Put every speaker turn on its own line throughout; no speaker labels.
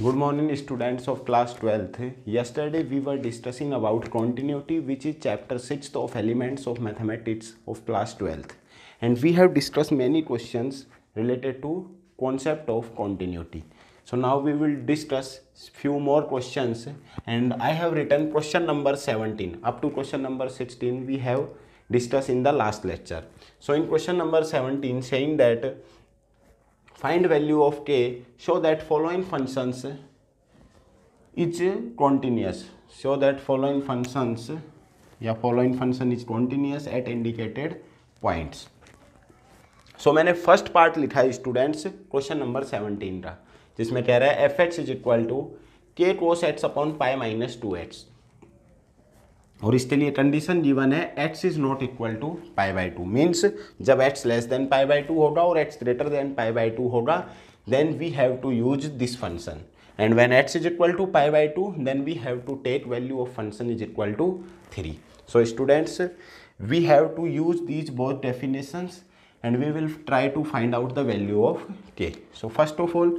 Good morning students of class 12th. Yesterday we were discussing about continuity which is chapter 6th of elements of mathematics of class 12th and we have discussed many questions related to concept of continuity. So now we will discuss few more questions and I have written question number 17 up to question number 16 we have discussed in the last lecture. So in question number 17 saying that find value of k show that following functions is continuous show that following functions या following function is continuous at indicated points so मैंने first part लिखा है students question number seventeen का जिसमें कह रहा है f x is equal to k cos x upon pi minus two x और इसके लिए कंडीशन गिवन है x is not equal to pi by two means जब x less than pi by two होगा और x greater than pi by two होगा then we have to use this function and when x is equal to pi by two then we have to take value of function is equal to three so students we have to use these both definitions and we will try to find out the value of k so first of all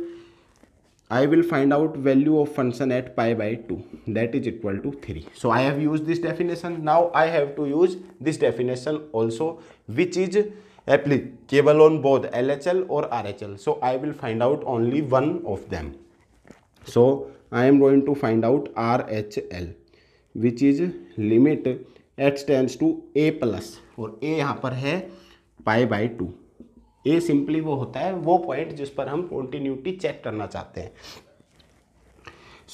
I will find out value of function at pi by 2 that is equal to 3. So I have used this definition. Now I have to use this definition also which is applicable on both LHL or RHL. So I will find out only one of them. So I am going to find out RHL which is limit h tends to a plus और a यहाँ पर है pi by ये simply वो होता है वो point जिस पर हम कॉन्टीन्यूटी चेक करना चाहते हैं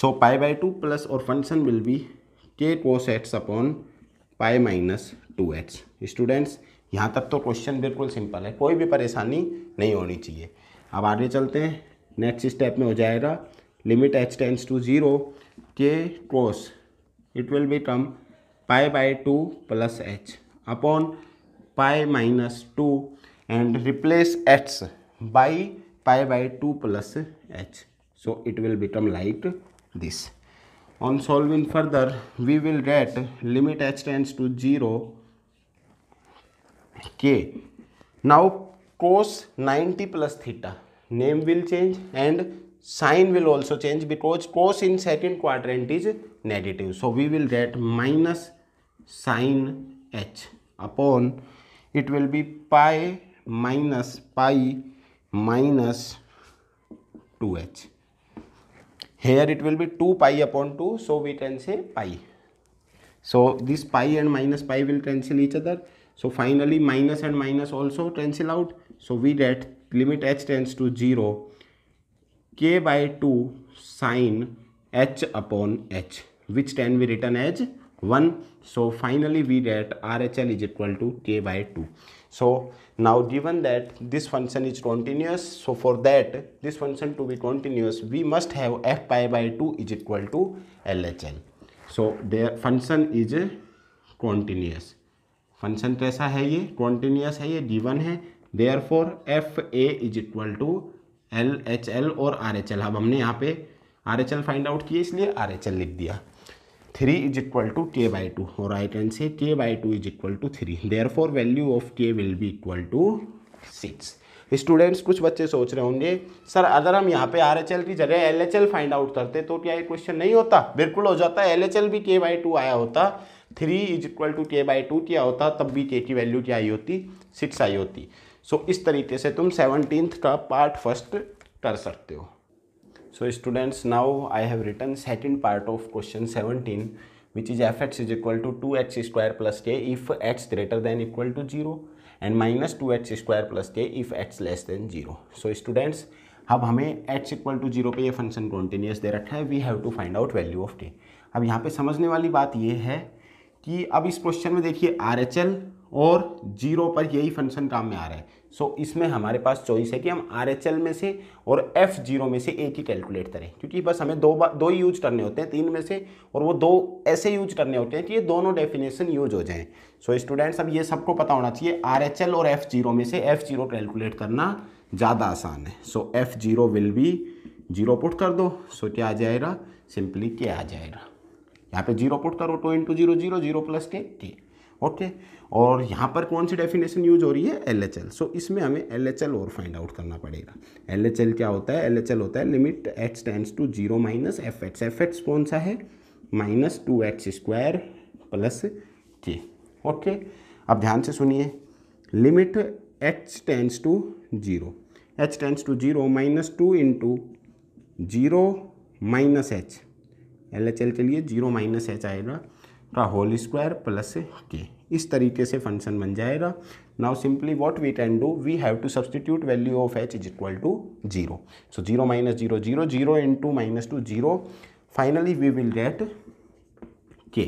so pi by two plus और function will be k cos x upon pi minus two x students यहाँ तक तो क्वेश्चन बिल्कुल सिंपल है कोई भी परेशानी नहीं होनी चाहिए अब आगे चलते हैं नेक्स्ट स्टेप में हो जाएगा limit h tends to zero k cos it will become pi by two plus h upon pi minus two and replace h by pi by 2 plus h so it will become like this on solving further we will get limit h tends to 0 k now cos 90 plus theta name will change and sign will also change because cos in second quadrant is negative so we will get minus sine h upon it will be pi minus pi minus 2h. Here it will be 2 pi upon 2, so we can say pi. So this pi and minus pi will cancel each other. So finally minus and minus also cancel out. So we get limit h tends to 0 k by 2 sine h upon h which can be written as 1. So finally we get RHL is equal to k by 2. So now given that this function is continuous so for that this function to be continuous we must have f pi by 2 is equal to lhl so the function is continuous function कैसा है ये continuous है ये given है therefore f a is equal to L H L और R H L अब हमने यहाँ पे R H L find out किए इसलिए आर एच एल लिख दिया three is equal to k by two और I can say k by two is equal to three therefore value of k will be equal to six students कुछ बच्चे सोच रहे होंगे sir अगर हम यहाँ पे आर की जगह एल फाइंड आउट करते तो क्या ये क्वेश्चन नहीं होता बिल्कुल हो जाता है एल भी के बाई टू आया होता three is equal to k by two क्या होता तब भी के की वैल्यू क्या आई होती सिक्स आई होती सो so, इस तरीके से तुम सेवनटीन्थ का पार्ट फर्स्ट कर सकते हो so students now i have written second part of question 17 which is fx is equal to 2x square plus k if x greater than equal to 0 and minus 2x square plus k if x less than 0 so students अब हमें x equal to zero पे ये function continuous दे रखा है we have to find out value of k अब यहाँ पे समझने वाली बात ये है कि अब इस क्वेश्चन में देखिए आर एच एल और जीरो पर यही फंक्शन काम में आ रहा है सो so, इसमें हमारे पास चॉइस है कि हम आर एच एल में से और एफ जीरो में से एक ही कैलकुलेट करें क्योंकि बस हमें दो बार दो ही यूज करने होते हैं तीन में से और वो दो ऐसे यूज करने होते हैं कि ये दोनों डेफिनेशन यूज हो जाएं सो so, स्टूडेंट्स अब ये सबको पता होना चाहिए आर एच एल और एफ जीरो में से एफ जीरो कैलकुलेट करना ज़्यादा आसान है so f zero will be zero put कर दो सो so, क्या आ जाएगा सिंपली क्या आ जाएगा यहाँ पे जीरो पुट करो two into zero zero zero plus k ठीक ओके और यहाँ पर कौन सी डेफिनेशन यूज हो रही है एल एच एल सो इसमें हमें एल एच एल और फाइंड आउट करना पड़ेगा एल एच एल क्या होता है एल एच एल होता है limit h tends to zero minus f x f x कौन सा है minus two x square plus k okay अब ध्यान से सुनिए limit h tends to zero h tends to zero minus two into zero minus h L H L के लिए zero minus H आएगा का होल स्क्वायर प्लस के इस तरीके से फंक्शन बन जाएगा now simply what we can do we have to substitute value of h is equal to zero so zero minus zero zero zero into minus two zero finally we will get k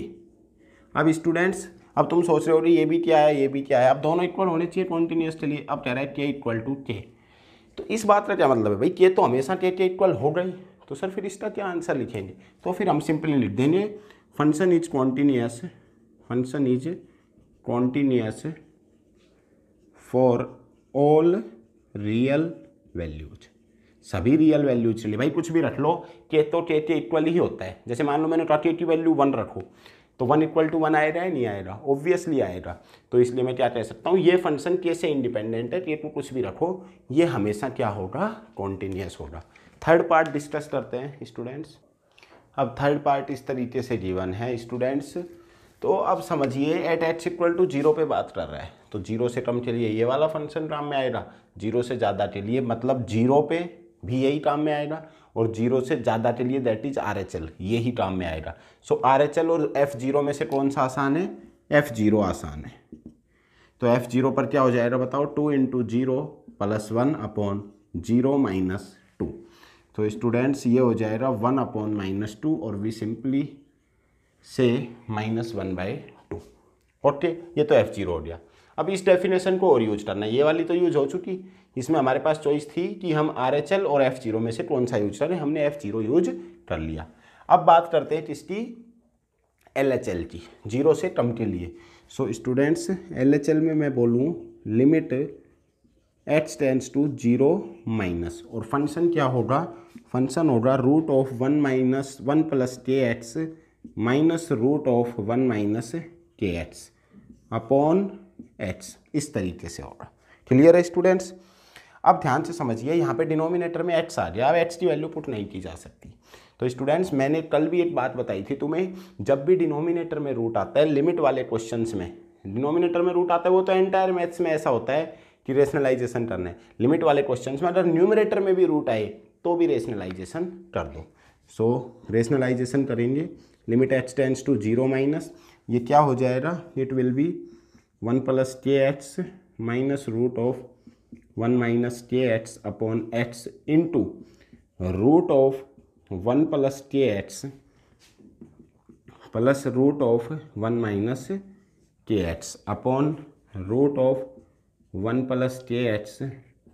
अब students अब तुम सोच रहे हो ये भी क्या है ये भी क्या है अब दोनों इक्वल होने चाहिए कॉन्टीन्यूस के लिए अब कह रहा है के इक्वल टू के तो इस बात का क्या मतलब है भाई के तो हमेशा के के इक्वल हो गई तो सर फिर इसका क्या आंसर लिखेंगे तो फिर हम सिंपली लिख देंगे function is continuous function is continuous for all real values सभी रियल वैल्यूज के लिए भाई कुछ भी रख लो तो के तो के के इक्वल ही होता है जैसे मान लो मैंने कहा के की वैल्यू वन रखो तो वन इक्वल टू वन आएगा या नहीं आएगा ऑब्वियसली आएगा तो इसलिए मैं क्या कह सकता हूँ ये फंक्शन कैसे इंडिपेंडेंट है के को कुछ भी रखो ये हमेशा क्या होगा कॉन्टीन्यूस होगा थर्ड पार्ट डिस्कस करते हैं स्टूडेंट्स अब थर्ड पार्ट इस तरीके से जीवन है स्टूडेंट्स तो अब समझिए at h equal to zero पे बात कर रहा है तो जीरो से कम के लिए ये वाला फंक्शन काम में आएगा जीरो से ज़्यादा के लिए मतलब जीरो पे भी यही काम में आएगा और जीरो से ज़्यादा के लिए that is R H L ये ही काम में आएगा सो आर एच एल और एफ़ जीरो में से कौन सा आसान है एफ़ जीरो आसान है तो एफ़ जीरो पर क्या हो जाएगा बताओ two into zero plus one upon zero minus two तो स्टूडेंट्स ये हो जाएगा वन अपॉन माइनस टू और we simply say minus one by two okay ये तो एफ जीरो हो गया अब इस डेफिनेशन को और यूज करना है ये वाली तो यूज हो चुकी इसमें हमारे पास चॉइस थी कि हम आर एच एल और एफ जीरो में से कौन सा यूज करें हमने एफ जीरो यूज कर लिया अब बात करते हैं किसकी एल एच एल की जीरो से कम के लिए so students L H L में मैं बोलूँ limit h tends to zero minus और फंक्शन क्या होगा फंक्शन होगा root of one minus one plus k x minus root of one minus k x upon x इस तरीके से होगा क्लियर है स्टूडेंट्स अब ध्यान से समझिए यहाँ पे डिनोमिनेटर में एक्स आ गया अब एक्स की वैल्यू पुट नहीं की जा सकती तो स्टूडेंट्स मैंने कल भी एक बात बताई थी तुम्हें जब भी डिनोमिनेटर में रूट आता है लिमिट वाले क्वेश्चन में डिनोमिनेटर में रूट आता है वो तो एंटायर मैथ्स में ऐसा होता है कि रेशनलाइजेशन करना है लिमिट वाले क्वेश्चन में अगर न्यूमरेटर में भी रूट आए तो भी रेशनलाइजेशन कर दो सो रेशनलाइजेशन करेंगे limit h tends to zero minus ये क्या हो जाएगा it will be one plus k x minus root of one minus k x upon x into root of one plus k x plus root of one minus k x upon root of one plus k x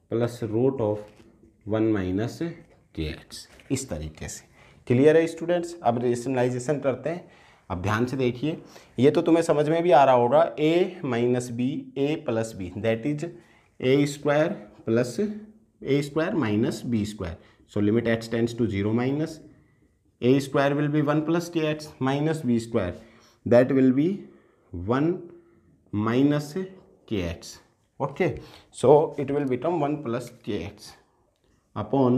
plus root of one minus k x इस तरीके से clear है students अब rationalisation करते हैं अब ध्यान से देखिए ये तो तुम्हें समझ में भी आ रहा होगा a minus b a plus b that is a square plus a square minus b square so limit x tends to zero minus a square will be one plus k x minus b square that will be one minus k x okay so will become one plus k x upon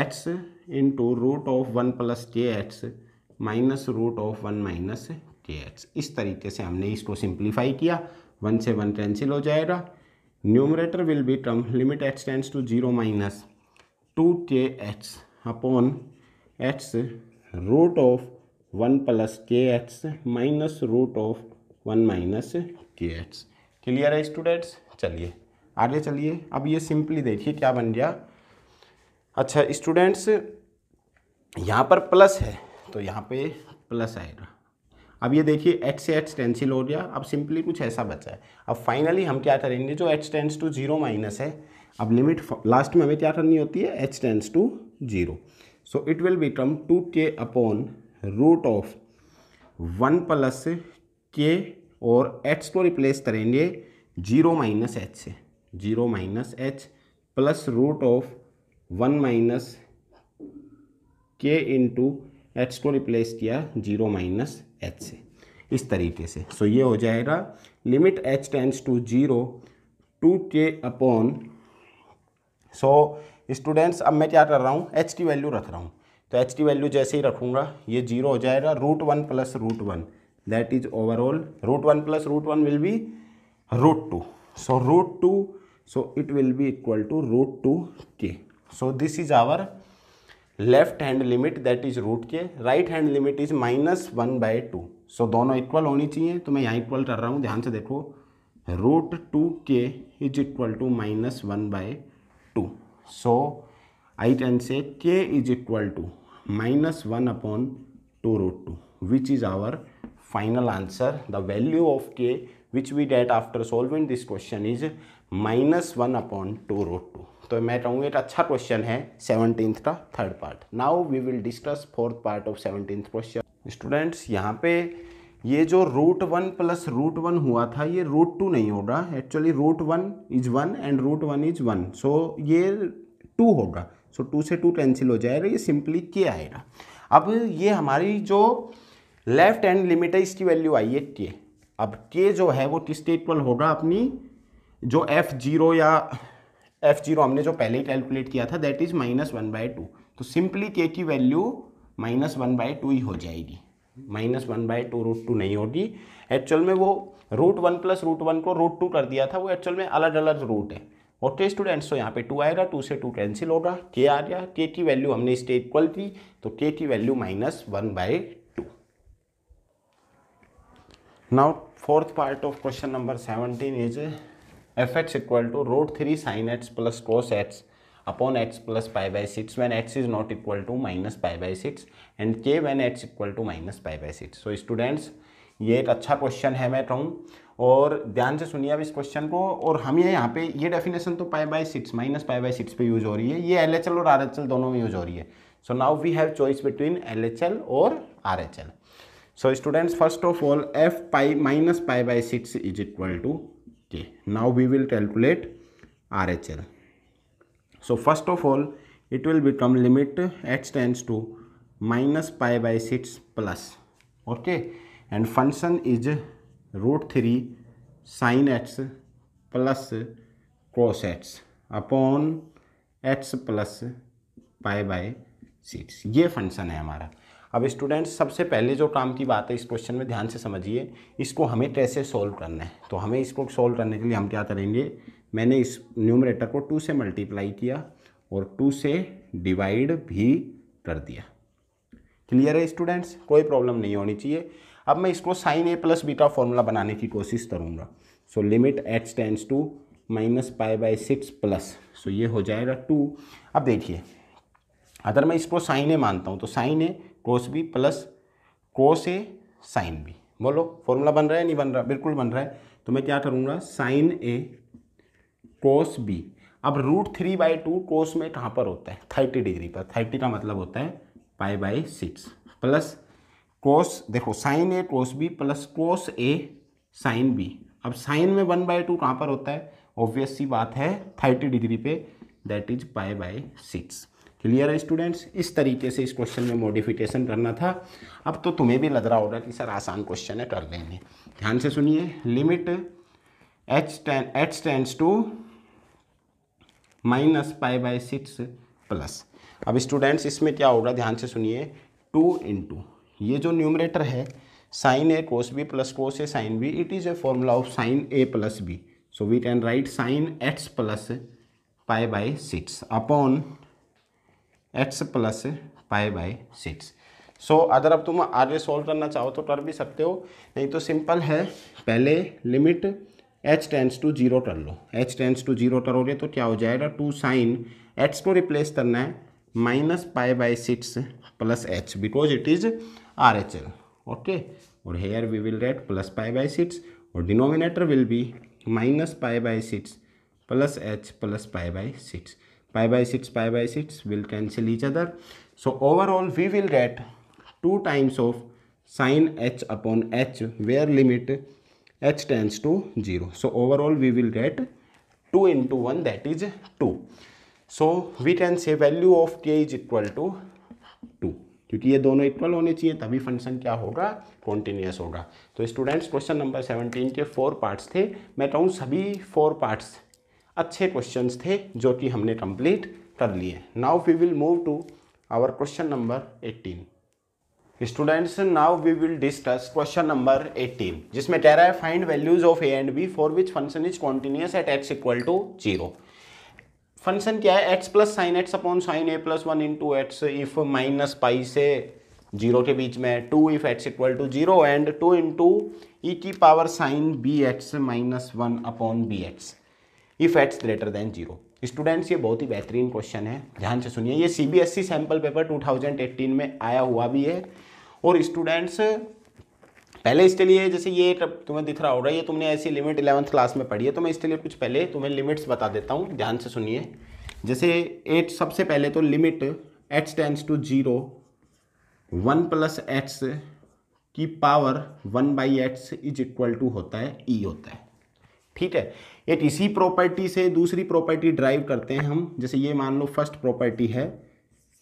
x into root of one plus k x minus root of one minus k x इस तरीके से हमने इसको simplify किया one से one cancel हो जाएगा numerator will be term limit x tends to zero minus two k x upon x root of one plus k x minus root of one minus k x clear है students चलिए आगे चलिए अब ये simply देखिए क्या बन गया अच्छा स्टूडेंट्स यहाँ पर प्लस है तो यहाँ पे प्लस आएगा अब ये देखिए एक्स से एच टेंसिल हो गया अब सिंपली कुछ ऐसा बचा है अब फाइनली हम क्या करेंगे जो h tends to zero minus है अब लिमिट लास्ट में हमें क्या करनी होती है h tends to zero so it will become two k upon root of one plus k और एक्स को रिप्लेस करेंगे जीरो माइनस एच से zero minus h plus root of one minus k into h को replace किया zero minus h से इस तरीके से सो so, ये हो जाएगा limit h tends to zero two k upon so students अब मैं क्या कर रहा हूँ एच की वैल्यू रख रहा हूँ तो एच की वैल्यू जैसे ही रखूँगा ये जीरो हो जाएगा root one plus root one that is overall root one plus root one will be root two so root two so it will will equal to root two k so this is our left hand limit that is root k right hand limit is minus one by two so दोनों equal होनी चाहिए तो मैं यहाँ equal कर रहा हूँ ध्यान से देखो root two k is equal to minus one by two so I can say k is equal to minus one upon two root two which is our final answer the value of k which we get after solving this question is minus one upon two root two तो मैं कहूँगा एक अच्छा question है seventeenth का third part now we will discuss fourth part of seventeenth question students यहाँ पे ये जो root one plus root one हुआ था ये रूट टू नहीं होगा actually root one is one and root one is one so ये टू होगा सो टू से टू कैंसिल हो जाएगा ये सिंपली के आएगा अब ये हमारी जो लेफ्ट एंड लिमिट है इसकी वैल्यू आई है के अब के जो है वो किस स्टेटमेंट होगा अपनी जो एफ जीरो या एफ जीरो हमने जो पहले ही कैलकुलेट किया था that is minus one by two तो सिंपली के की value minus one by two ही हो जाएगी minus one by two root two नहीं होगी एक्चुअल में वो root one plus root one को रूट टू कर दिया था वो एक्चुअल में अलग अलग रूट है ओके स्टूडेंट्स तो यहाँ पे टू आएगा टू से टू कैंसिल होगा के आ गया के की वैल्यू हमने इसके इक्वल की तो के की value minus one by now fourth part of question number seventeen is f x equal to root three sine x plus cos x upon x plus five by six when x is not equal to minus five by six and k when x equal to minus five by six so students ये एक अच्छा question है मैं कहूँ और ध्यान से सुनिए अब इस क्वेश्चन को और हम ये यहाँ पे ये डेफिनेशन तो pi by six minus pi by six पे यूज हो रही है ये एल एच एल और आर एच एल दोनों में यूज हो रही है so now we have choice between L H L और R H L So students, first of all, f pi minus pi by 6 is equal to j. Now we will calculate RHL. So first of all, it will become limit x tends to minus pi by 6 plus. Okay. And function is root 3 sin x plus cos x upon x plus pi by six ये function है हमारा अब students सबसे पहले जो काम की बात है इस क्वेश्चन में ध्यान से समझिए इसको हमें कैसे सॉल्व करना है तो हमें इसको सॉल्व करने के लिए हम क्या करेंगे मैंने इस न्यूमरेटर को टू से मल्टीप्लाई किया और टू से डिवाइड भी कर दिया क्लियर है स्टूडेंट्स कोई प्रॉब्लम नहीं होनी चाहिए अब मैं इसको साइन ए प्लस बी का फॉर्मूला बनाने की कोशिश करूँगा so limit h tends to minus pi by six plus so ये हो जाएगा टू अब देखिए अगर मैं इसको साइन ए मानता हूँ तो sine a cos b plus cos a sine b बोलो फॉर्मूला बन रहा है नहीं बन रहा बिल्कुल बन रहा है तो मैं क्या करूँगा साइन ए कोस बी अब root three by two cos में कहाँ पर होता है थर्टी डिग्री पर थर्टी का मतलब होता है pi by six plus cos देखो sine a cos b plus cos a sine b अब साइन में वन बाई टू कहाँ पर होता है ऑब्वियस सी बात है थर्टी डिग्री पे that is pi by six clear है स्टूडेंट्स इस तरीके से इस क्वेश्चन में मॉडिफिकेशन करना था अब तो तुम्हें भी लग रहा होगा कि सर आसान क्वेश्चन है कर देंगे ध्यान से सुनिए limit h ten h tends to minus pi by six plus अब स्टूडेंट्स इसमें क्या होगा ध्यान से सुनिए टू इंटू ये जो न्यूमरेटर है sine a cos b plus cos a sine b it is a formula of sine a plus b so we can write sine h plus pi by six upon x plus five by six so अगर अब तुम आगे solve करना चाहो तो कर भी सकते हो नहीं तो सिंपल है पहले limit h tends to zero कर लो एच टेंस टू जीरो करोगे तो क्या हो जाएगा टू साइन एक्स को रिप्लेस करना है minus pi by six plus h because it is R H L okay और here we will write plus pi by six और denominator will be minus pi by six plus h plus pi by six pi by 6 pi by 6 will cancel each other so overall we will get 2 times of sin h upon h where limit h tends to 0 so overall we will get 2 into 1 that is 2 so we can say value of k is equal to 2 क्योंकि ये दोनों equal होने चाहिए तभी function क्या होगा continuous होगा तो स्टूडेंट्स क्वेश्चन नंबर 17 के फोर पार्ट्स थे मैं कहूँ सभी फोर पार्ट्स अच्छे क्वेश्चन थे जो कि हमने कंप्लीट कर लिए now we will move to our question number eighteen students now we will discuss question number 18 जिसमें कह रहा है find values of a and b for which function is continuous at x equal to zero function क्या है x plus sine x upon sine a plus one to x if minus pi से जीरो के बीच में two if x equal to zero and to two e की power sine b x minus one upon b x if x greater than zero students ये बहुत ही बेहतरीन question है ध्यान से सुनिए ये सीबीएसई सैम्पल पेपर 2018 में आया हुआ भी है और स्टूडेंट्स पहले इसके लिए जैसे ये तुम्हें दिख रहा है ये तुमने ऐसी लिमिट इलेवंथ क्लास में पढ़ी है तो मैं इसके लिए कुछ पहले तुम्हें लिमिट्स बता देता हूँ ध्यान से सुनिए जैसे एट सबसे पहले तो limit x tends to zero one plus x की power one by x is equal to होता है ई e होता है ठीक है एक इसी प्रॉपर्टी से दूसरी प्रॉपर्टी ड्राइव करते हैं हम जैसे ये मान लो फर्स्ट प्रॉपर्टी है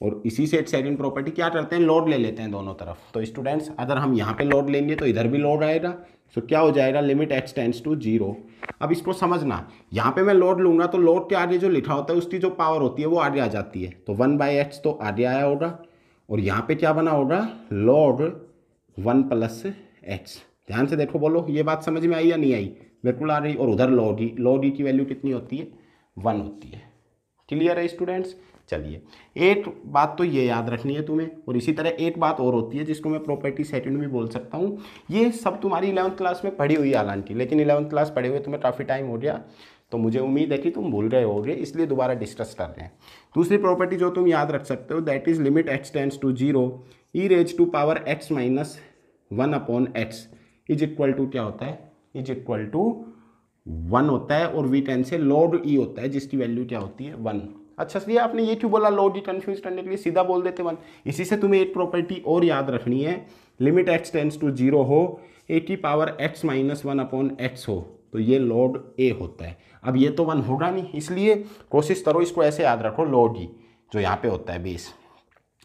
और इसी से सेकेंड प्रॉपर्टी क्या करते हैं लोड ले लेते हैं दोनों तरफ तो स्टूडेंट्स अगर हम यहाँ पे लोड लेंगे तो इधर भी लोड आएगा सो तो क्या हो जाएगा limit x tends to zero अब इसको समझना यहाँ पे मैं लोड लूँगा तो लोड के आगे जो लिखा होता है उसकी जो पावर होती है वो आगे आ जाती है तो वन बाई एक्स तो आगे आया होगा और यहाँ पे क्या बना होगा लोड वन प्लस एक्स ध्यान से देखो बोलो ये बात समझ में आई या नहीं आई बिल्कुल आ रही और उधर लॉ डी लॉ डी की वैल्यू कितनी होती है वन होती है क्लियर है स्टूडेंट्स चलिए एक बात तो ये याद रखनी है तुम्हें और इसी तरह एक बात और होती है जिसको मैं प्रॉपर्टी सेटिंग भी बोल सकता हूँ ये सब तुम्हारी इलेवंथ क्लास में पढ़ी हुई हालांकि लेकिन इलेवंथ क्लास पढ़े हुए तुम्हें काफ़ी टाइम हो गया तो मुझे उम्मीद है कि तुम भूल रहे होगे इसलिए दोबारा डिस्कस कर रहे हैं दूसरी प्रॉपर्टी जो तुम याद रख सकते हो that is limit x tends to zero e raise to power x minus one upon x is equal to क्या होता है इज इक्वल टू वन होता है और वी टेन से लोड ई e होता है जिसकी वैल्यू क्या होती है वन अच्छा सर आपने ये क्यों बोला लोड ई कन्फ्यूज करने के लिए सीधा बोल देते वन इसी से तुम्हें एक प्रॉपर्टी और याद रखनी है limit x tends to zero हो ए की power x minus one upon x हो तो ये लोड ए होता है अब ये तो वन होगा नहीं इसलिए कोशिश करो इसको ऐसे याद रखो लोड ई e, जो यहाँ पे होता है बेस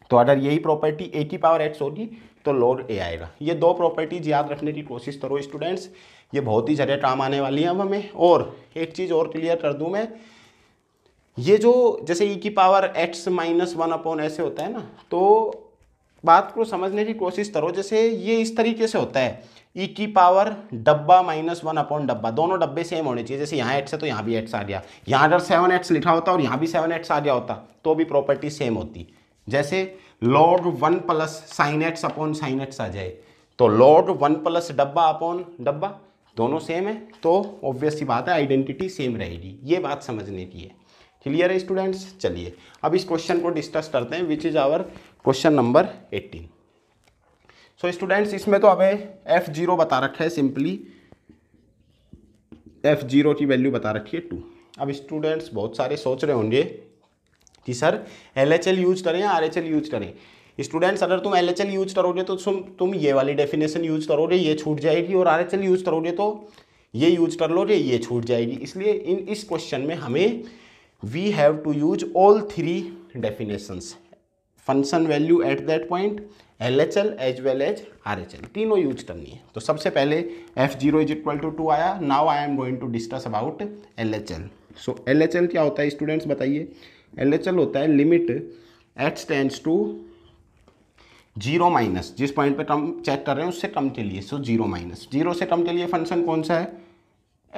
तो अगर यही प्रॉपर्टी ए की पावर एक्स होगी तो लोड ए आएगा ये दो प्रॉपर्टीज याद रखने की कोशिश करो स्टूडेंट्स ये बहुत ही ज़्यादा काम आने वाली है अब हमें और एक चीज़ और क्लियर कर दूँ मैं ये जो जैसे ई e की power x minus one upon ऐसे होता है ना तो बात को समझने की कोशिश करो जैसे ये इस तरीके से होता है ई e की पावर डब्बा माइनस वन अपॉन डब्बा दोनों डब्बे सेम होने चाहिए जैसे यहाँ एक्स है तो यहाँ भी एक्स आ गया यहाँ अगर सेवन एक्स लिखा होता और यहाँ भी सेवन एक्स आ गया होता तो भी प्रॉपर्टी सेम होती जैसे log one plus sine x upon sine x आ जाए तो लॉग वन प्लस डब्बा अपॉन डब्बा दोनों सेम है तो ऑब्वियस सी बात है आइडेंटिटी सेम रहेगी ये बात समझने की है क्लियर है स्टूडेंट्स चलिए अब इस क्वेश्चन को डिस्कस करते हैं which is our question number eighteen so students इसमें तो हमें एफ जीरो बता रखा है सिंपली एफ जीरो की वैल्यू बता रखी है टू अब स्टूडेंट्स बहुत सारे सोच रहे होंगे कि sir L H L use करें या आर एच एल यूज करें स्टूडेंट्स अगर तुम एल यूज करोगे तो तुम तुम ये वाली डेफिनेशन यूज करोगे ये छूट जाएगी और आर यूज करोगे तो ये यूज कर लोगे ये छूट जाएगी इसलिए इन इस क्वेश्चन में हमें we have to use all three definitions function value at that point L H L as well as R H L तीनों यूज करनी है तो सबसे पहले f zero is equal to two आया now I am going to discuss about L H L so L H L क्या होता है स्टूडेंट्स बताइए एल एच एल होता है limit h tends to zero minus जिस पॉइंट पे term check कर रहे हैं उससे टर्म लिए सो जीरो माइनस जीरो से टर्म लिए फंक्शन कौन सा है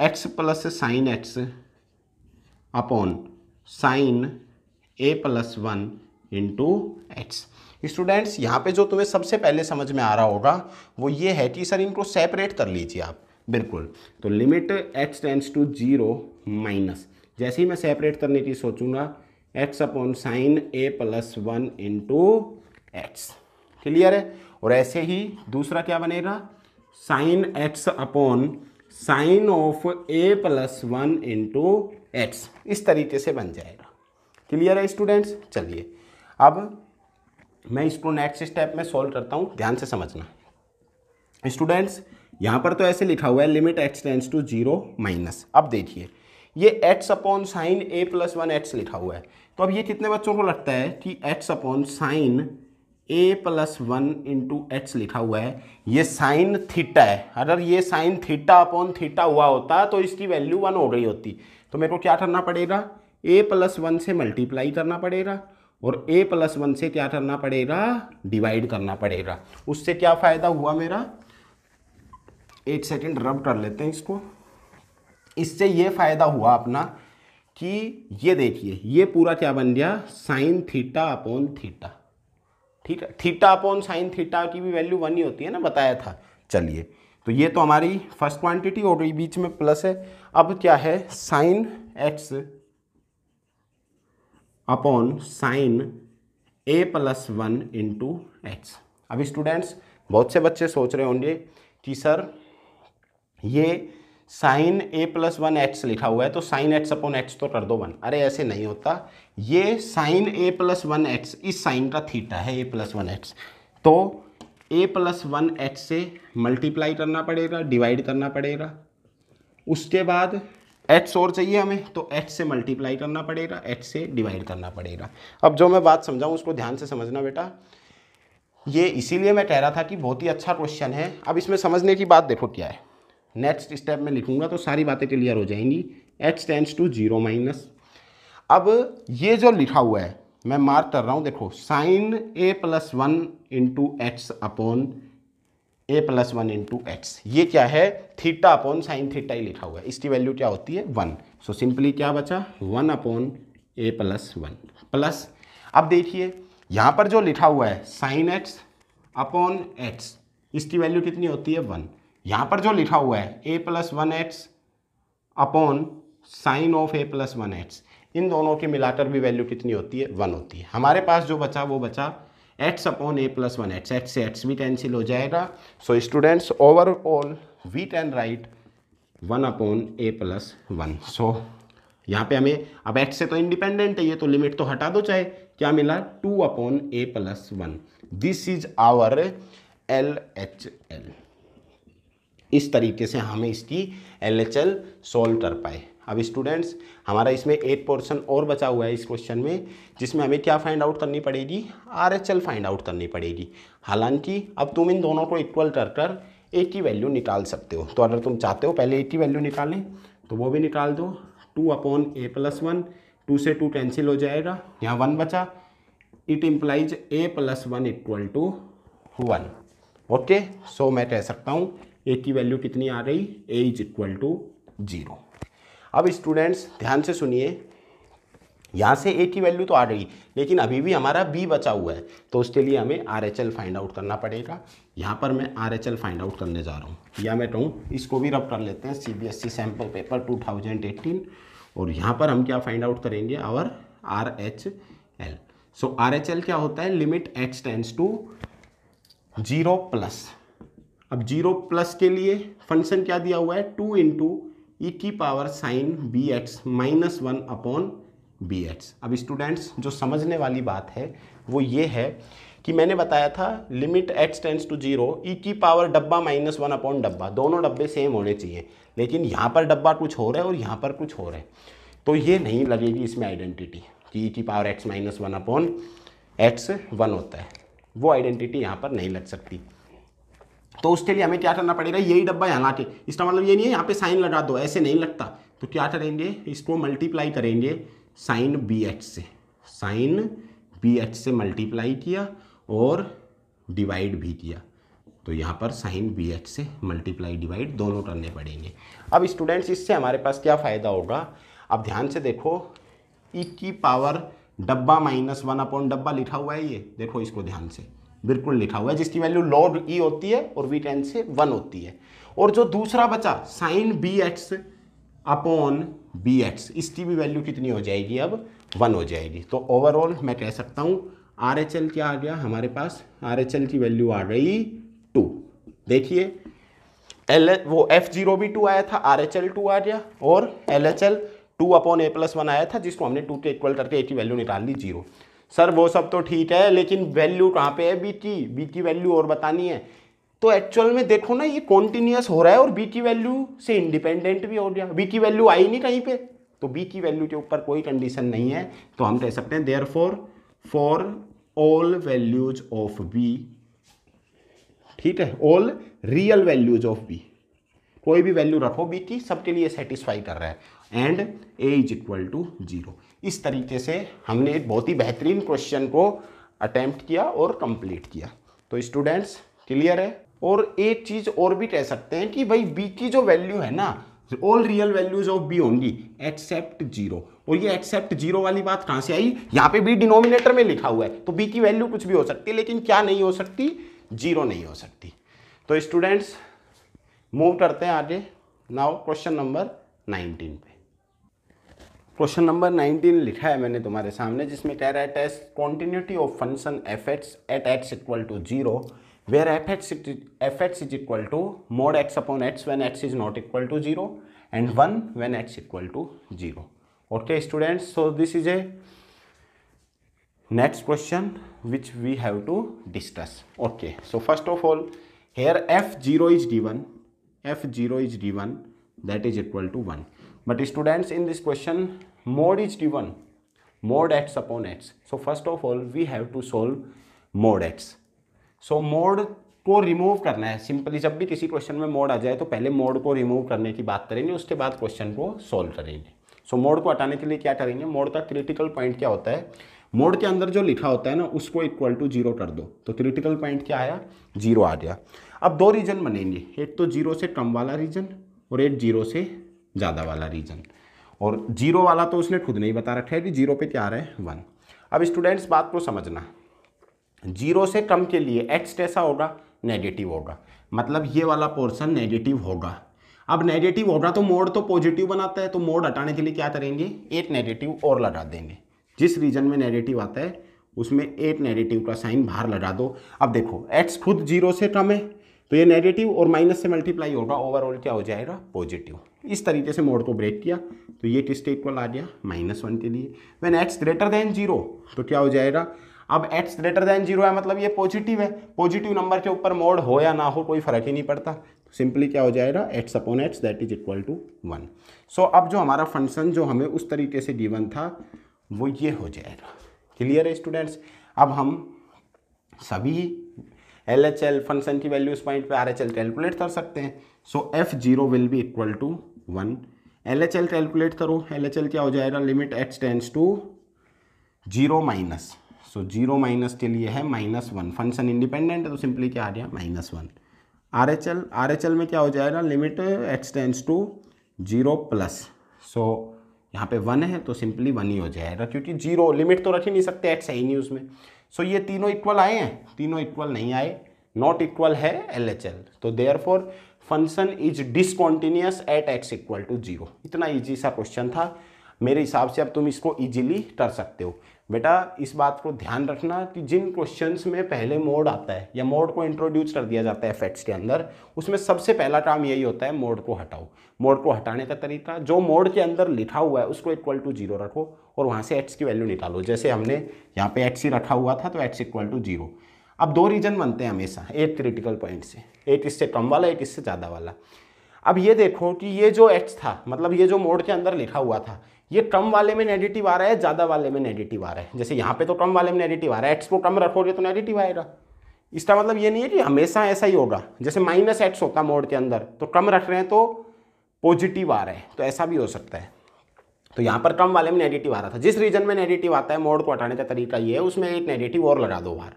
x plus sine x upon sine a plus one into x students यहाँ पे जो तुम्हें सबसे पहले समझ में आ रहा होगा वो ये है कि सर इनको सेपरेट कर लीजिए आप बिल्कुल तो limit x tends to zero minus जैसे ही मैं सेपरेट करने की सोचूंगा x upon sine a plus one into x clear है और ऐसे ही दूसरा क्या बनेगा sine x upon sine of a plus one into x इस तरीके से बन जाएगा क्लियर है स्टूडेंट्स चलिए अब मैं इसको नेक्स्ट स्टेप में सॉल्व करता हूँ ध्यान से समझना स्टूडेंट्स यहाँ पर तो ऐसे लिखा हुआ है limit x tends to zero minus अब देखिए ये x upon sine a plus one x लिखा हुआ है तो अब ये कितने बच्चों को लगता है कि x upon sine a plus one into h लिखा हुआ है ये साइन थीटा है अगर ये साइन थीटा अपॉन थीटा हुआ होता तो इसकी वैल्यू वन हो गई होती तो मेरे को क्या करना पड़ेगा ए प्लस वन से मल्टीप्लाई करना पड़ेगा और ए प्लस वन से क्या करना पड़ेगा डिवाइड करना पड़ेगा उससे क्या फ़ायदा हुआ मेरा एक सेकेंड रब कर लेते हैं इसको इससे ये फ़ायदा हुआ अपना कि ये देखिए ये पूरा क्या बन गया साइन थीटा अपॉन थीटा ठीक है थीटा अपॉन साइन थीटा की भी वैल्यू वन ही होती है ना बताया था चलिए तो ये तो हमारी फर्स्ट क्वांटिटी और बीच में प्लस है अब क्या है sine x upon sine a plus one into x अभी स्टूडेंट्स बहुत से बच्चे सोच रहे होंगे कि सर ये sine a plus one x लिखा हुआ है तो साइन एक्स अपॉन एक्स तो कर दो वन अरे ऐसे नहीं होता ये sine a plus one x इस साइन का थीटा है ए प्लस वन एक्स तो ए प्लस वन एक्स से मल्टीप्लाई करना पड़ेगा डिवाइड करना पड़ेगा उसके बाद एक्स और चाहिए हमें तो एक्स से मल्टीप्लाई करना पड़ेगा एच से डिवाइड करना पड़ेगा अब जो मैं बात समझाऊँ उसको ध्यान से समझना बेटा ये इसीलिए मैं कह रहा था कि बहुत ही अच्छा क्वेश्चन है अब इसमें समझने की बात देखो क्या है नेक्स्ट स्टेप में लिखूंगा तो सारी बातें क्लियर हो जाएंगी h tends to zero minus अब ये जो लिखा हुआ है मैं मार्क कर रहा हूँ देखो sine a plus one into x upon a plus one into x ये क्या है थीटा अपॉन साइन थीटा ही लिखा हुआ है इसकी वैल्यू क्या होती है वन सो सिंपली क्या बचा one upon a plus one plus अब देखिए यहाँ पर जो लिखा हुआ है साइन एक्स अपॉन एक्स इसकी वैल्यू कितनी होती है वन यहाँ पर जो लिखा हुआ है a plus one x upon sine of a plus one x इन दोनों की मिलाकर भी वैल्यू कितनी होती है वन होती है हमारे पास जो बचा वो बचा x upon a plus one x x से एक्स भी कैंसिल हो जाएगा so students overall we can write one upon a plus one so यहाँ पे हमें अब एक्स से तो इंडिपेंडेंट है ये तो लिमिट तो हटा दो चाहे क्या मिला two upon a plus one this is our L H L इस तरीके से हमें इसकी एल एच एल सॉल्व कर पाए अब स्टूडेंट्स हमारा इसमें एट पोर्शन और बचा हुआ है इस क्वेश्चन में जिसमें हमें क्या फाइंड आउट करनी पड़ेगी R H L find out करनी पड़ेगी हालांकि अब तुम इन दोनों को इक्वल कर कर ए की वैल्यू निकाल सकते हो तो अगर तुम चाहते हो पहले ए की वैल्यू निकालें तो वो भी निकाल दो two upon a plus one two से टू कैंसिल हो जाएगा यहाँ वन बचा it implies a plus one equal to one okay so मैं कह सकता हूँ ए की वैल्यू कितनी आ रही a is equal to zero अब स्टूडेंट्स ध्यान से सुनिए यहाँ से ए की वैल्यू तो आ रही लेकिन अभी भी हमारा बी बचा हुआ है तो उसके लिए हमें R H L find out करना पड़ेगा यहाँ पर मैं R H L find out करने जा रहा हूँ या मैं कहूँ इसको भी रब कर लेते हैं C B S E sample paper two thousand eighteen और यहाँ पर हम क्या फाइंड आउट करेंगे our R H L so R H L क्या होता है limit x tends to zero plus अब जीरो प्लस के लिए फंक्शन क्या दिया हुआ है टू इंटू ई e की power sine b x minus one upon b x अब स्टूडेंट्स जो समझने वाली बात है वो ये है कि मैंने बताया था limit x tends to zero e की पावर डब्बा माइनस वन अपॉन डब्बा दोनों डब्बे सेम होने चाहिए लेकिन यहाँ पर डब्बा कुछ हो रहा है और यहाँ पर कुछ हो रहा है तो ये नहीं लगेगी इसमें आइडेंटिटी कि ई e की power x minus one upon x one होता है वो आइडेंटिटी यहाँ पर नहीं लग सकती तो उसके लिए हमें क्या करना पड़ेगा यही डब्बा यहाँ लाके इसका मतलब ये नहीं है यहाँ पे साइन लगा दो ऐसे नहीं लगता तो क्या करेंगे इसको मल्टीप्लाई करेंगे साइन बी एच से साइन बी एच से मल्टीप्लाई किया और डिवाइड भी किया तो यहाँ पर साइन बी एच से मल्टीप्लाई डिवाइड दोनों करने पड़ेंगे अब स्टूडेंट्स इससे हमारे पास क्या फ़ायदा होगा अब ध्यान से देखो ई e की पावर डब्बा माइनस वन अपॉन डब्बा लिखा हुआ है ये देखो इसको ध्यान से बिल्कुल लिखा हुआ है जिसकी वैल्यू लॉग ई होती है और वी टेन से वन होती है और जो दूसरा बचा sine b x upon b x इसकी भी वैल्यू कितनी हो जाएगी अब वन हो जाएगी तो ओवरऑल मैं कह सकता हूँ आर एच एल क्या आ गया हमारे पास आर एच एल की वैल्यू आ गई टू देखिए एल वो एफ जीरो भी टू आया था आर एच एल टू आ गया और L H L two upon a plus one आया था जिसको हमने टू के इक्वल करके ए की वैल्यू निकाल ली जीरो सर वो सब तो ठीक है लेकिन वैल्यू कहाँ पे है बी की बी की वैल्यू और बतानी है तो एक्चुअल में देखो ना ये कॉन्टिन्यूस हो रहा है और बी की वैल्यू से इंडिपेंडेंट भी हो गया बी की वैल्यू आई नहीं कहीं पे तो बी की वैल्यू के ऊपर कोई कंडीशन नहीं है तो हम कह सकते हैं therefore for all values of b ठीक है all real values of b कोई भी वैल्यू रखो बी की सबके लिए सेटिस्फाई कर रहा है and a is equal to zero इस तरीके से हमने एक बहुत ही बेहतरीन क्वेश्चन को अटैम्प्ट किया और कंप्लीट किया तो स्टूडेंट्स क्लियर है और एक चीज़ और भी कह सकते हैं कि भाई बी की जो वैल्यू है ना all real values of b होंगी एक्सेप्ट जीरो और ये एक्सेप्ट जीरो वाली बात कहाँ से आई यहाँ पे बी डिनोमिनेटर में लिखा हुआ है तो बी की वैल्यू कुछ भी हो सकती है लेकिन क्या नहीं हो सकती जीरो नहीं हो सकती तो स्टूडेंट्स मूव करते हैं आगे now question number nineteen question number 19 लिखा है मैंने तुम्हारे सामने जिसमें कह रहा है test continuity of function f x at x equal to zero where f x f x is equal to mod x upon x when x is not equal to zero and one when x equal to zero okay students so this is a next question which we have to discuss okay so first of all here f zero is the one f zero is the one that is equal to one but students in this question mod is given mod x upon x so first of all we have to solve मोड़ x so मोड़ को remove करना है simply जब भी किसी question में mode आ जाए तो पहले मोड को रिमूव करने की बात करेंगे उसके बाद क्वेश्चन को सॉल्व करेंगे सो so, मोड को हटाने के लिए क्या करेंगे मोड का क्रिटिकल पॉइंट क्या होता है मोड के अंदर जो लिखा होता है ना उसको इक्वल टू जीरो कर दो तो क्रिटिकल पॉइंट क्या आया जीरो आ गया अब दो रीजन बनेंगे एक तो जीरो से कम वाला रीजन और एक जीरो से ज़्यादा वाला रीजन और जीरो वाला तो उसने खुद नहीं बता रखा है कि जीरो पे क्या आ रहा है वन अब स्टूडेंट्स बात को समझना जीरो से कम के लिए एक्स कैसा होगा नेगेटिव होगा मतलब ये वाला पोर्सन नेगेटिव होगा अब नेगेटिव होगा तो मोड तो पॉजिटिव बनाता है तो मोड हटाने के लिए क्या करेंगे एक नेगेटिव और लगा देंगे जिस रीजन में नेगेटिव आता है उसमें एक नेगेटिव का साइन बाहर लगा दो अब देखो एक्स खुद जीरो से कम है तो ये नेगेटिव और माइनस से मल्टीप्लाई होगा ओवरऑल क्या हो जाएगा पॉजिटिव इस तरीके से मोड को ब्रेक किया तो ये किसके इक्वल आ गया माइनस वन के लिए when x greater than zero तो क्या हो जाएगा अब एक्स ग्रेटर देन जीरो है मतलब ये पॉजिटिव है पॉजिटिव नंबर के ऊपर मोड हो या ना हो कोई फर्क ही नहीं पड़ता सिंपली क्या हो जाएगा x upon x that is equal to one so अब जो हमारा फंक्शन जो हमें उस तरीके से डीवन था वो ये हो जाएगा क्लियर है स्टूडेंट्स अब हम सभी एल एच एल फंक्शन की वैल्यू इस पॉइंट पे आर एच एल कैलकुलेट कर सकते हैं so f zero will be equal to one L H L calculate करो एल एच एल क्या हो जाएगा limit h tends to zero minus so zero minus के लिए है माइनस वन फंक्शन इंडिपेंडेंट है तो सिंपली क्या आ गया minus one R H L R H L में क्या हो जाएगा limit x tends to zero plus so यहाँ पे वन है तो सिंपली वन ही हो जाएगा क्योंकि जीरो लिमिट तो रख ही नहीं सकते एक्स है ही नहीं उसमें सो so ये तीनों इक्वल आए हैं तीनों इक्वल नहीं आए नॉट इक्वल है एल एच एल तो therefore function is discontinuous at x equal to zero इतना ईजी सा क्वेश्चन था मेरे हिसाब से अब तुम इसको ईजिली कर सकते हो बेटा इस बात को ध्यान रखना कि जिन क्वेश्चंस में पहले मोड आता है या मोड को इंट्रोड्यूस कर दिया जाता है फैक्ट्स के अंदर उसमें सबसे पहला काम यही होता है मोड को हटाओ मोड को हटाने का तरीका जो मोड के अंदर लिखा हुआ है उसको इक्वल टू जीरो रखो और वहाँ से एक्स की वैल्यू निकालो जैसे हमने यहाँ पे एक्स ही रखा हुआ था तो एक्स इक्वल टू जीरो अब दो रीजन बनते हैं हमेशा एट क्रिटिकल पॉइंट से एट इससे कम वाला एट इससे ज़्यादा वाला अब ये देखो कि ये जो एक्स था मतलब ये जो मोड के अंदर लिखा हुआ था ये कम वाले में नेगेटिव आ रहा है ज़्यादा वाले में नेगेटिव आ रहा है जैसे यहाँ पे तो कम वाले में नेगेटिव आ रहा है एक्स को कम रखोगे तो नेगेटिव आएगा इसका मतलब ये नहीं है कि हमेशा ऐसा ही होगा जैसे माइनस एक्स होता मोड के अंदर तो कम रख रहे हैं तो पॉजिटिव आ रहा है तो ऐसा भी हो सकता है तो यहाँ पर कम वाले में नेगेटिव आ रहा था जिस रीजन में नेगेटिव आता है मोड को हटाने का तरीका ये है उसमें एक नेगेटिव और लगा दो बार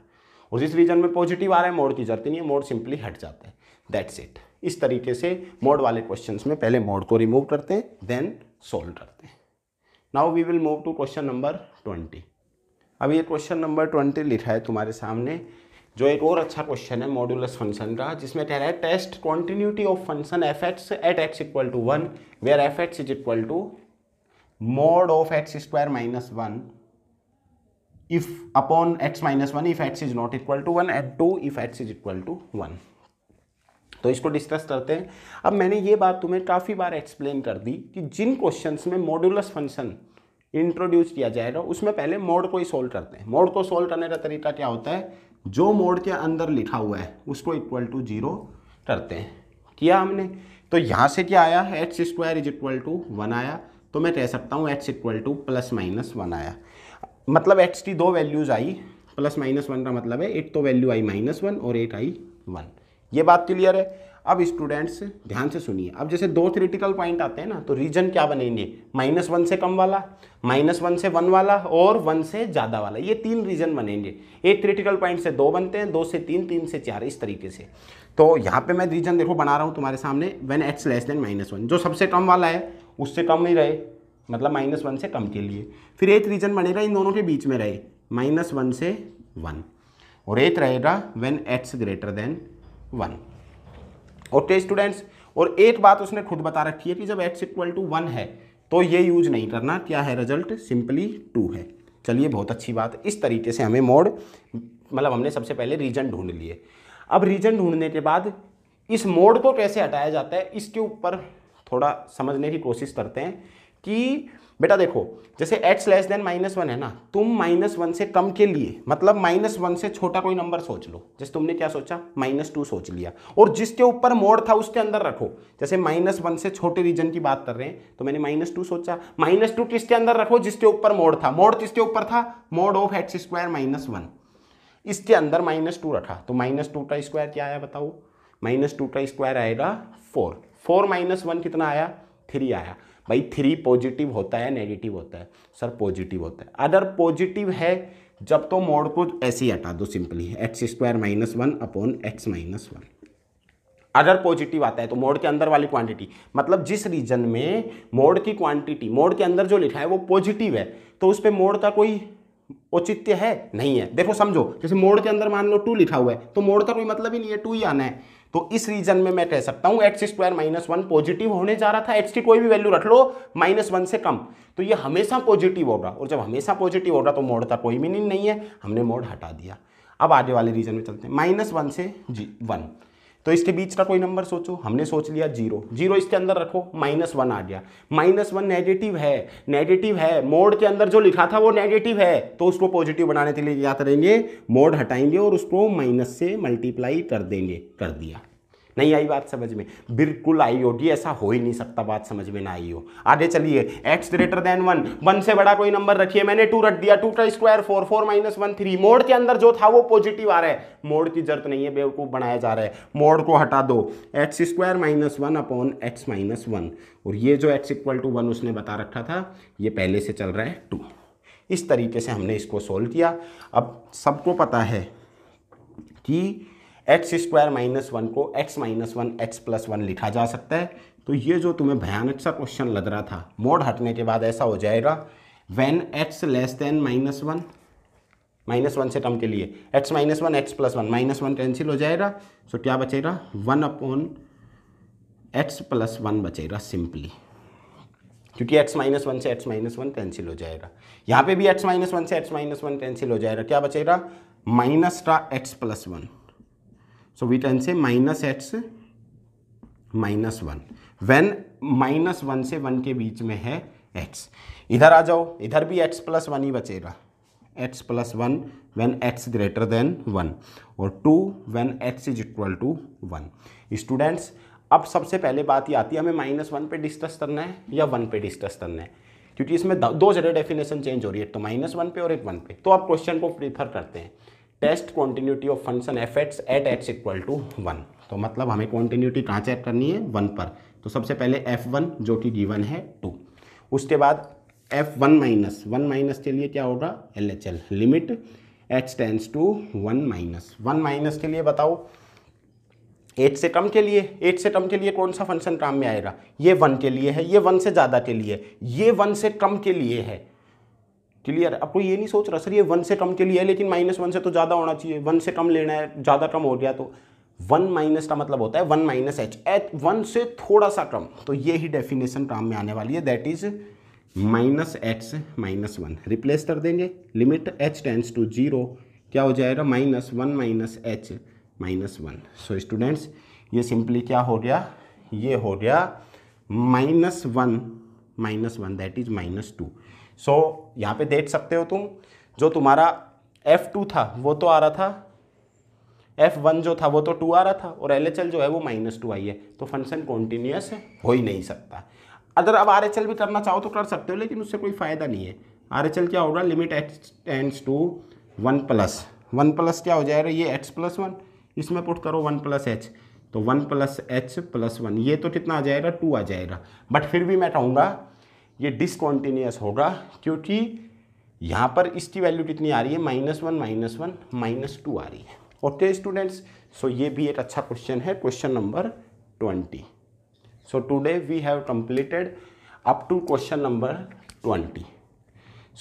और जिस रीजन में पॉजिटिव आ रहा है मोड की जरूरत नहीं है मोड सिंपली हट जाता है दैट्स इट इस तरीके से मोड वाले क्वेश्चन में पहले मोड को रिमूव करते हैं देन सोल्व करते हैं now we will move to question number twenty अब ये क्वेश्चन नंबर ट्वेंटी लिखा है तुम्हारे सामने जो एक और अच्छा क्वेश्चन है मॉड्यूलस फंक्शन का जिसमें कह रहा है test continuity of function f x at x equal to one where f x is equal to mod of x square minus 1 if upon x minus 1 if x is not equal to 1 at 2 if x is equal to 1 तो इसको discuss करते हैं अब मैंने ये बात तुम्हें काफ़ी बार एक्सप्लेन कर दी कि जिन क्वेश्चंस में मॉड्यूलस फंक्शन इंट्रोड्यूस किया जाएगा उसमें पहले मोड को ही सोल्व करते हैं मोड को सोल्व करने का तरीका क्या होता है जो मोड के अंदर लिखा हुआ है उसको इक्वल टू जीरो करते हैं किया हमने तो यहाँ से क्या आया x square is equal to one आया तो मैं कह सकता हूँ x equal to plus minus one आया मतलब एक्स की दो वैल्यूज़ आई प्लस माइनस वन का मतलब है एक तो वैल्यू आई माइनस वन और एट आई वन ये बात क्लियर है अब स्टूडेंट्स ध्यान से सुनिए अब जैसे दो क्रिटिकल पॉइंट आते हैं ना तो रीजन क्या बनेंगे माइनस वन से कम वाला माइनस वन से वन वाला और वन से ज़्यादा वाला ये तीन रीजन बनेंगे एक क्रिटिकल पॉइंट से दो बनते हैं दो से तीन तीन से चार इस तरीके से तो यहाँ पे मैं रीजन देखो बना रहा हूँ तुम्हारे सामने when x less than minus one जो सबसे कम वाला है उससे कम ही रहे मतलब माइनस वन से कम के लिए फिर एथ रीजन बनेगा इन दोनों के बीच में रहे माइनस वन से वन और एथ रहेगा when x greater than one okay students और एक बात उसने खुद बता रखी है कि जब एट्स इक्वल टू वन है तो ये यूज नहीं करना क्या है रिजल्ट सिंपली टू है चलिए बहुत अच्छी बात इस तरीके से हमें मोड मतलब हमने सबसे पहले रीजन ढूंढ लिए अब रीजन ढूंढने के बाद इस मोड को कैसे हटाया जाता है इसके ऊपर थोड़ा समझने की कोशिश करते हैं कि बेटा देखो जैसे x less than minus one है ना तुम माइनस वन से कम के लिए मतलब माइनस वन से छोटा कोई नंबर सोच लो जैसे तुमने क्या सोचा माइनस टू सोच लिया और जिसके ऊपर मोड़ था उसके अंदर रखो जैसे माइनस वन से छोटे रीजन की बात कर रहे हैं तो मैंने माइनस टू सोचा माइनस टू किसके अंदर रखो जिसके ऊपर मोड़ था मोड़ किसके ऊपर था mod of x square minus one इसके अंदर माइनस टू रखा तो माइनस टू का स्क्वायर क्या आया बताओ माइनस टू का स्क्वायर आएगा फोर फोर माइनस वन कितना आया थ्री आया भाई थ्री पॉजिटिव होता है नेगेटिव होता है सर पॉजिटिव होता है अगर पॉजिटिव है जब तो मोड को ऐसे ही हटा दो simply x square minus one upon x minus one अगर पॉजिटिव आता है तो मोड के अंदर वाली क्वांटिटी मतलब जिस रीजन में मोड की क्वांटिटी मोड के अंदर जो लिखा है वो पॉजिटिव है तो उस पर मोड का कोई औचित्य है नहीं है देखो समझो जैसे मोड़ के अंदर मान लो टू लिखा हुआ है तो मोड़ का कोई मतलब ही नहीं है टू ही आना है तो इस रीजन में मैं कह सकता हूं x square minus one positive होने जा रहा था एक्स की कोई भी वैल्यू रख लो माइनस वन से कम तो ये हमेशा पॉजिटिव होगा और जब हमेशा पॉजिटिव होगा तो मोड़ का कोई मीनिंग नहीं है हमने मोड़ हटा दिया अब आगे वाले रीजन में चलते हैं माइनस वन से जी वन तो इसके बीच का कोई नंबर सोचो हमने सोच लिया जीरो जीरो इसके अंदर रखो माइनस वन आ गया माइनस वन नेगेटिव है नेगेटिव है मोड के अंदर जो लिखा था वो नेगेटिव है तो उसको पॉजिटिव बनाने के लिए क्या करेंगे मोड हटाएंगे और उसको माइनस से मल्टीप्लाई कर देंगे कर दिया नहीं आई बात समझ में बिल्कुल आई हो डी ऐसा हो ही नहीं सकता बात समझ में ना आई हो आगे चलिए x greater than one one से बड़ा कोई नंबर रखिए मैंने टू रख दिया टू का square four four minus one three mod के अंदर जो था वो पॉजिटिव आ रहा है मोड की जरूरत नहीं है बेवकूफ़ बनाया जा रहा है मोड को हटा दो x square minus one upon x minus one और ये जो एक्स इक्वल टू वन उसने बता रखा था ये पहले से चल रहा है टू इस तरीके से हमने इसको सोल्व किया अब सबको पता है कि एक्स स्क्वायर माइनस वन को x minus one x plus one लिखा जा सकता है तो ये जो तुम्हें भयानक सा क्वेश्चन लग रहा था मोड हटने के बाद ऐसा हो जाएगा when x less than minus one minus one से टर्म के लिए x minus one x plus one minus one cancel हो जाएगा सो क्या बचेगा one upon x plus one बचेगा सिंपली क्योंकि एक्स माइनस वन से एक्स माइनस वन कैंसिल हो जाएगा यहाँ पे भी एक्स माइनस वन से एक्स माइनस वन कैंसिल हो जाएगा क्या बचेगा माइनस का x plus one so we can से minus x minus one when minus one से वन के बीच में है एक्स इधर आ जाओ इधर भी एक्स प्लस वन ही बचेगा x plus one when x greater than one और two when x is equal to one students अब सबसे पहले बात ये आती है हमें माइनस वन पे डिस्कस करना है या वन पे डिस्कस करना है क्योंकि इसमें दो जगह डेफिनेशन चेंज हो रही है तो माइनस वन पे और एक वन पे तो आप क्वेश्चन को प्रीफर करते हैं test continuity of function f x at x equal to one तो मतलब हमें क्वान्टिन्यूटी कहाँ चेक करनी है वन पर तो सबसे पहले एफ वन जो कि डी वन है टू उसके बाद f one minus one minus के लिए क्या होगा L H L limit h tends to one minus one minus के लिए बताओ एट से कम के लिए एट से कम के लिए कौन सा फंक्शन काम में आएगा ये वन के लिए है ये वन से ज़्यादा के लिए ये वन से कम के लिए है क्लियर अब आपको ये नहीं सोच रहा सर ये वन से कम के लिए है लेकिन माइनस वन से तो ज़्यादा होना चाहिए वन से कम लेना है ज़्यादा कम हो गया तो वन माइनस का मतलब होता है one minus h h one से थोड़ा सा कम तो ये ही डेफिनेशन काम में आने वाली है that is minus h minus one replace कर देंगे limit h tends to zero क्या हो जाएगा minus one minus h minus one so students ये सिंपली क्या हो गया ये हो गया minus one minus one that is minus two so so, यहाँ पे देख सकते हो तुम जो तुम्हारा एफ टू था वो तो आ रहा था एफ वन जो था वो तो टू आ रहा था और एल एच एल जो है वो माइनस टू आई है तो फंक्शन कॉन्टीन्यूस हो ही नहीं सकता अगर अब आर एच एल भी करना चाहो तो कर सकते हो लेकिन उससे कोई फ़ायदा नहीं है आर एच एल क्या होगा limit x tends to one plus one plus क्या हो जाएगा ये एक्स प्लस वन इसमें पुट करो वन प्लस एच तो one plus h plus one ये तो कितना आ जाएगा टू आ जाएगा बट फिर भी मैं कहूँगा ये डिसकॉन्टीन्यूस होगा क्योंकि यहाँ पर इसकी वैल्यू कितनी आ रही है minus one minus one minus two आ रही है ओके स्टूडेंट्स सो ये भी एक अच्छा क्वेश्चन है question number twenty so today we have completed up to question number twenty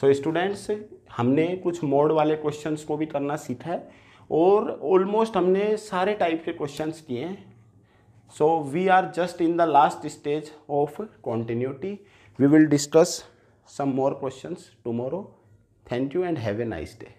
so students हमने कुछ मोड वाले क्वेश्चन को भी करना सीखा है और ऑलमोस्ट हमने सारे टाइप के क्वेश्चन किए हैं so we are just in the last stage of continuity We will discuss some more questions tomorrow. Thank you and have a nice day.